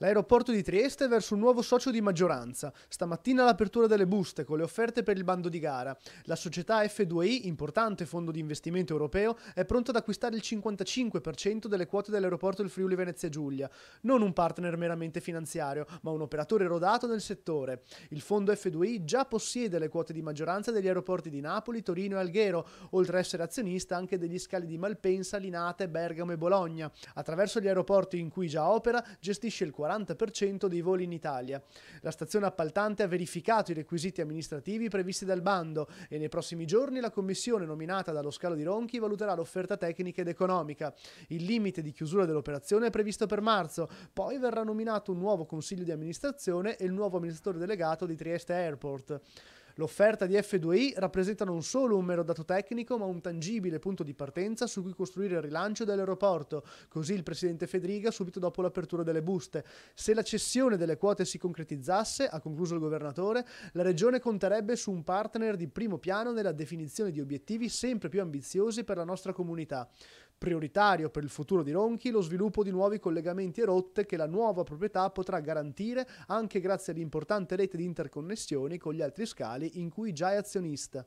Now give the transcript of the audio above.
L'aeroporto di Trieste è verso un nuovo socio di maggioranza. Stamattina l'apertura delle buste con le offerte per il bando di gara. La società F2I, importante fondo di investimento europeo, è pronta ad acquistare il 55% delle quote dell'aeroporto del Friuli Venezia Giulia. Non un partner meramente finanziario, ma un operatore rodato nel settore. Il fondo F2I già possiede le quote di maggioranza degli aeroporti di Napoli, Torino e Alghero, oltre ad essere azionista anche degli scali di Malpensa, Linate, Bergamo e Bologna. Attraverso gli aeroporti in cui già opera, gestisce il 40% 40% dei voli in Italia. La stazione appaltante ha verificato i requisiti amministrativi previsti dal bando e nei prossimi giorni la commissione nominata dallo scalo di Ronchi valuterà l'offerta tecnica ed economica. Il limite di chiusura dell'operazione è previsto per marzo, poi verrà nominato un nuovo consiglio di amministrazione e il nuovo amministratore delegato di Trieste Airport. L'offerta di F2I rappresenta non solo un mero dato tecnico, ma un tangibile punto di partenza su cui costruire il rilancio dell'aeroporto, così il presidente Federica subito dopo l'apertura delle buste. Se la cessione delle quote si concretizzasse, ha concluso il governatore, la regione conterebbe su un partner di primo piano nella definizione di obiettivi sempre più ambiziosi per la nostra comunità. Prioritario per il futuro di Ronchi lo sviluppo di nuovi collegamenti e rotte che la nuova proprietà potrà garantire anche grazie all'importante rete di interconnessioni con gli altri scali in cui già è azionista